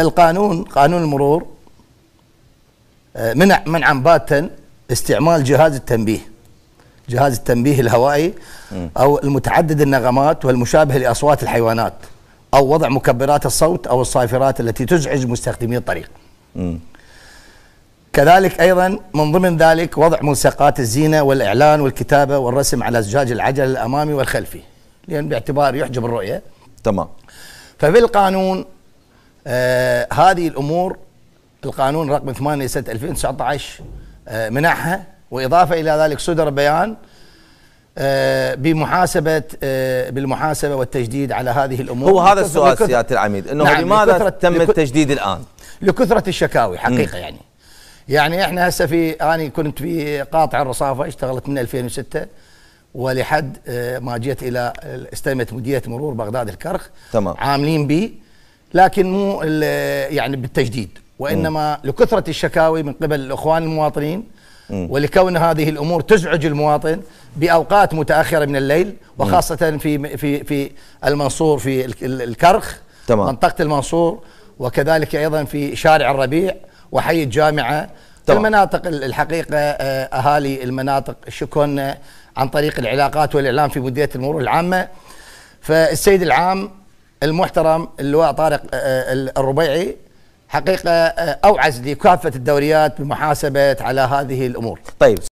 القانون قانون المرور آه، منع منعا باتا استعمال جهاز التنبيه جهاز التنبيه الهوائي او المتعدد النغمات والمشابه لاصوات الحيوانات او وضع مكبرات الصوت او الصافرات التي تزعج مستخدمي الطريق. كذلك ايضا من ضمن ذلك وضع ملصقات الزينه والاعلان والكتابه والرسم على زجاج العجل الامامي والخلفي لان باعتبار يحجب الرؤيه. تمام. فبالقانون آه هذه الامور القانون رقم 8 سنه 2019 آه منحها واضافه الى ذلك صدر بيان آه بمحاسبه آه بالمحاسبه والتجديد على هذه الامور هو هذا السؤال سياده العميد انه نعم لماذا تم التجديد الان؟ لكثره الشكاوي حقيقه م. يعني يعني احنا هسه في انا كنت في قاطع الرصافه اشتغلت من 2006 ولحد آه، ما جيت الى استلمت مديريه مرور بغداد الكرخ تمام عاملين بي لكن مو يعني بالتجديد وانما لكثره الشكاوي من قبل الاخوان المواطنين ولكون هذه الامور تزعج المواطن باوقات متاخره من الليل وخاصه في في في المنصور في الكرخ تمام. منطقه المنصور وكذلك ايضا في شارع الربيع وحي الجامعه تمام. المناطق الحقيقه آه، اهالي المناطق شكون آه، عن طريق العلاقات والاعلام في مديريه المرور العامه فالسيد العام المحترم اللواء طارق آه، آه، الربيعي حقيقه آه، اوعز لكافه الدوريات بمحاسبه على هذه الامور. طيب